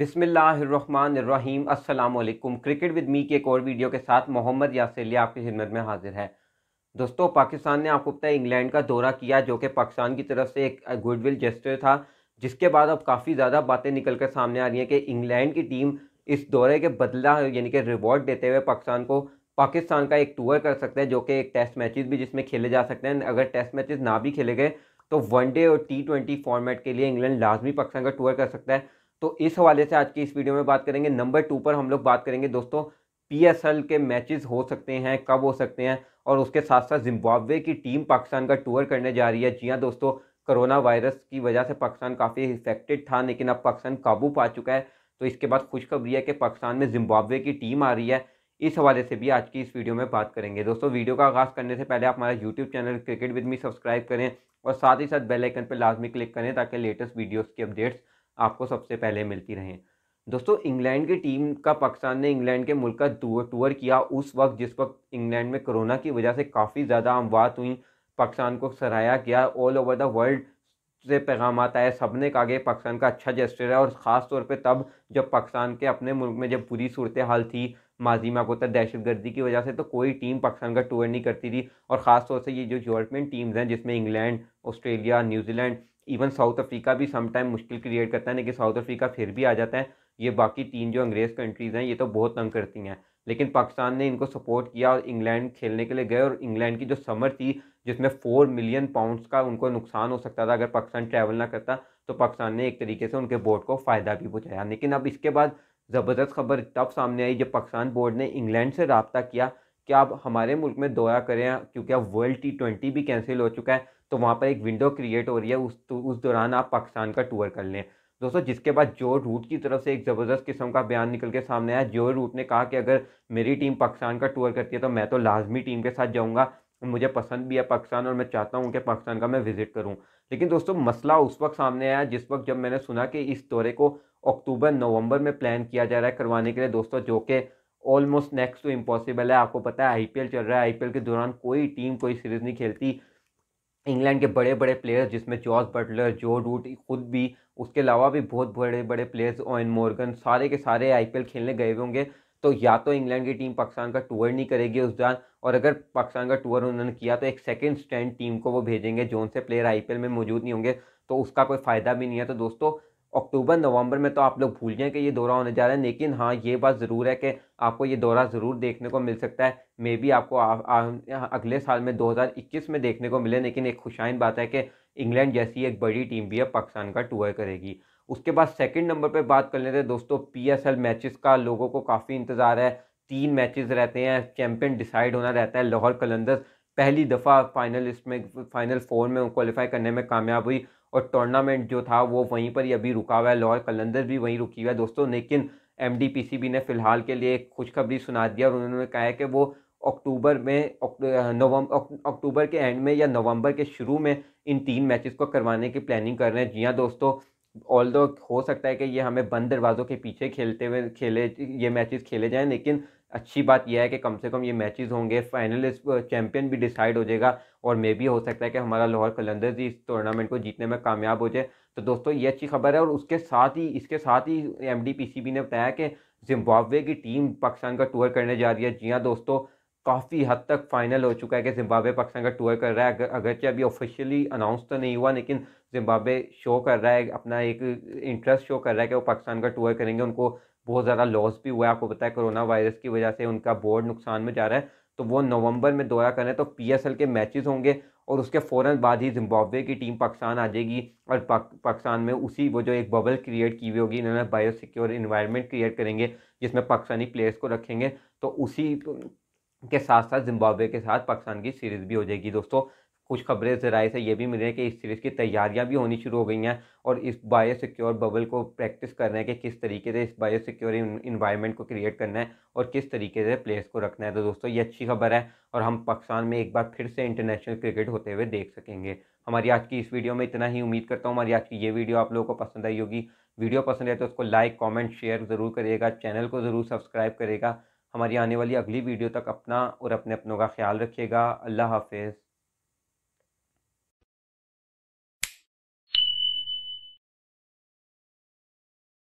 बिसमीम् अल्लाम cricket with मी के एक और वीडियो के साथ मोहम्मद यासिर आपकी खिदमत में हाजिर है दोस्तों पाकिस्तान ने आपको पता है इंग्लैंड का दौरा किया जो कि पाकिस्तान की तरफ से एक गुडविल जेस्टर था जिसके बाद अब काफ़ी ज़्यादा बातें निकल कर सामने आ रही हैं कि इंग्लैंड की टीम इस दौरे के बदला यानी कि रिवॉर्ड देते हुए पाकिस्तान को पाकिस्तान का एक टूर कर सकते हैं जो कि एक टेस्ट मैचेस भी जिसमें खेले जा सकते हैं अगर टेस्ट मैचेस ना भी खेले गए तो वनडे और टी ट्वेंटी फॉर्मेट के लिए इंग्लैंड लाजमी पाकिस्तान का टूर कर सकता है तो इस हवाले से आज की इस वीडियो में बात करेंगे नंबर टू पर हम लोग बात करेंगे दोस्तों पीएसएल के मैचेस हो सकते हैं कब हो सकते हैं और उसके साथ साथ जिम्बाब्वे की टीम पाकिस्तान का टूर करने जा रही है जी हाँ दोस्तों कोरोना वायरस की वजह से पाकिस्तान काफ़ी इफेक्टेड था लेकिन अब पाकिस्तान काबू पा चुका है तो इसके बाद खुशखबरी है कि पाकिस्तान में जिम्बाब्वे की टीम आ रही है इस हवाले से भी आज की इस वीडियो में बात करेंगे दोस्तों वीडियो का आगाज़ करने से पहले आप हमारा YouTube channel cricket with me subscribe करें और साथ ही साथ बेल आइकन पर लाजमी क्लिक करें ताकि लेटेस्ट वीडियोस की अपडेट्स आपको सबसे पहले मिलती रहें दोस्तों इंग्लैंड की टीम का पाकिस्तान ने इंग्लैंड के मुल्क का टूर किया उस वक्त जिस वक्त इंग्लैंड में कोरोना की वजह से काफ़ी ज़्यादा अमवात हुई पाकिस्तान को सराहाया गया ऑल ओवर द वर्ल्ड से पैगाम आता है सब ने कहा कि पाकिस्तान का अच्छा जेस्टर है और ख़ास तौर पे तब जब पाकिस्तान के अपने मुल्क में जब बुरी सूरत हाल थी माजी में आपको तो दहशत गर्दी की वजह से तो कोई टीम पाकिस्तान का टूर नहीं करती थी और ख़ास तौर से ये जो यूरोपियन टीम्स हैं जिसमें England Australia New Zealand even South Africa भी समटाइम मुश्किल क्रिएट करता है लेकिन साउथ अफ्रीका फिर भी आ जाता है ये बाकी तीन जो अंग्रेज़ कंट्रीज़ हैं ये तो बहुत तंग करती हैं लेकिन पाकिस्तान ने इनको सपोर्ट किया और इंग्लैंड खेलने के लिए गए और इंग्लैंड की जो समर थी जिसमें फोर मिलियन पाउंड्स का उनको नुकसान हो सकता था अगर पाकिस्तान ट्रैवल ना करता तो पाकिस्तान ने एक तरीके से उनके बोर्ड को फ़ायदा भी पहुँचाया लेकिन अब इसके बाद ज़बरदस्त खबर तब सामने आई जब पाकिस्तान बोर्ड ने इंग्लैंड से रबता किया कि आप हमारे मुल्क में दौरा करें क्योंकि अब वर्ल्ड टी ट्वेंटी भी कैंसिल हो चुका है तो वहाँ पर एक विंडो क्रिएट हो रही है उस तो, उस दौरान आप पाकिस्तान का टूर कर लें दोस्तों जिसके बाद जो रूट की तरफ से एक ज़बरदस्त किस्म का बयान निकल के सामने आया जो रूट ने कहा कि अगर मेरी टीम पाकिस्तान का टूर करती है तो मैं तो लाजमी टीम के साथ जाऊँगा मुझे पसंद भी है पाकिस्तान और मैं चाहता हूँ कि पाकिस्तान का मैं विज़िट करूँ लेकिन दोस्तों मसला उस वक्त सामने आया जिस वक्त जब मैंने सुना कि इस दौरे को अक्टूबर नवंबर में प्लान किया जा रहा है करवाने के लिए दोस्तों जो कि ऑलमोस्ट नेक्स्ट टू इम्पॉसिबल है आपको पता है आईपीएल चल रहा है आईपीएल के दौरान कोई टीम कोई सीरीज़ नहीं खेलती इंग्लैंड के बड़े बड़े प्लेयर्स जिसमें जॉर्ज बटलर जो रूट खुद भी उसके अलावा भी बहुत बड़े बड़े प्लेयर्स ओन मॉर्गन सारे के सारे आईपीएल खेलने गए होंगे तो या तो इंग्लैंड की टीम पाकिस्तान का टूर नहीं करेगी उस दौरान और अगर पाकिस्तान का टूर उन्होंने किया तो एक सेकेंड स्टैंड टीम को वो भेजेंगे जोन से प्लेयर आईपीएल में मौजूद नहीं होंगे तो उसका कोई फ़ायदा भी नहीं है तो दोस्तों अक्टूबर नवंबर में तो आप लोग भूल जाएं कि ये दौरा होने जा रहा है लेकिन हाँ ये बात ज़रूर है कि आपको ये दौरा ज़रूर देखने को मिल सकता है मे बी आपको आ, आ, अगले साल में 2021 में देखने को मिले लेकिन एक खुशाइन बात है कि इंग्लैंड जैसी एक बड़ी टीम भी है पाकिस्तान का टूर करेगी उसके बाद सेकेंड नंबर पर बात कर लेते हैं दोस्तों पी एस का लोगों को काफ़ी इंतज़ार है तीन मैचेस रहते हैं चैम्पियन डिसाइड होना रहता है लाहौर कलंदर्स पहली दफ़ा फाइनल इसमें फाइनल फोर में क्वालिफाई करने में कामयाब हुई और टूर्नामेंट जो था वो वहीं पर ही अभी रुका हुआ है लाहौर कलंदर भी वहीं रुकी हुआ है दोस्तों लेकिन एम ने फ़िलहाल के लिए एक खुशखबरी सुना दिया और उन्होंने कहा है कि वो अक्टूबर में नवंबर अक्टूबर के एंड में या नवंबर के शुरू में इन तीन मैचेस को करवाने की प्लानिंग कर रहे हैं जी हाँ दोस्तों ऑल दो हो सकता है कि ये हमें बंद दरवाज़ों के पीछे खेलते हुए खेले ये मैचेस खेले जाएं लेकिन अच्छी बात यह है कि कम से कम ये मैचेस होंगे फाइनलिस्ट चैंपियन भी डिसाइड हो जाएगा और मे भी हो सकता है कि हमारा लाहौर कलंदर ही इस टूर्नामेंट को जीतने में कामयाब हो जाए तो दोस्तों ये अच्छी खबर है और उसके साथ ही इसके साथ ही एम ने बताया कि जिम्बावे की टीम पाकिस्तान का टूर करने जा रही है जी हाँ दोस्तों काफ़ी हद तक फाइनल हो चुका है कि जिम्बावे पाकिस्तान का टूर कर रहा है अगर अगरचे अभी ऑफिशियली अनाउंस तो नहीं हुआ लेकिन जिम्बावे शो कर रहा है अपना एक इंटरेस्ट शो कर रहा है कि वो पाकिस्तान का टूर करेंगे उनको बहुत ज़्यादा लॉस भी हुआ है आपको पता है कोरोना वायरस की वजह से उनका बोर्ड नुकसान में जा रहा है तो वो नवंबर में दौरा करें तो पीएसएल के मैचेस होंगे और उसके फ़ौर बाद ही जिम्बाब्वे की टीम पाकिस्तान आ जाएगी और पाक, पाकिस्तान में उसी वो जो एक बबल क्रिएट की हुई होगी इन्होंने बायोसिक्योर इन्वायरमेंट क्रिएट करेंगे जिसमें पाकिस्तानी प्लेयर्स को रखेंगे तो उसी के साथ साथ जिम्बाब्वे के साथ पाकिस्तान की सीरीज़ भी हो जाएगी दोस्तों कुछ खबरें जराए से ये भी मिल रही हैं कि इस सीरीज़ की तैयारियां भी होनी शुरू हो गई हैं और इस बायो सिक्योर बबल को प्रैक्टिस कर रहे हैं कि किस तरीके से इस बायो सिक्योर इन्वायरमेंट को क्रिएट करना है और किस तरीके से प्लेयर्स को रखना है तो दोस्तों ये अच्छी खबर है और हम पाकिस्तान में एक बार फिर से इंटरनेशनल क्रिकेट होते हुए देख सकेंगे हमारी आज की इस वीडियो में इतना ही उम्मीद करता हूँ हमारी आज की ये वीडियो आप लोगों को पसंद आई होगी वीडियो पसंद आए तो उसको लाइक कॉमेंट शेयर ज़रूर करिएगा चैनल को ज़रूर सब्सक्राइब करेगा हमारी आने वाली अगली वीडियो तक अपना और अपने अपनों का ख्याल रखिएगा अल्लाह हाफिज़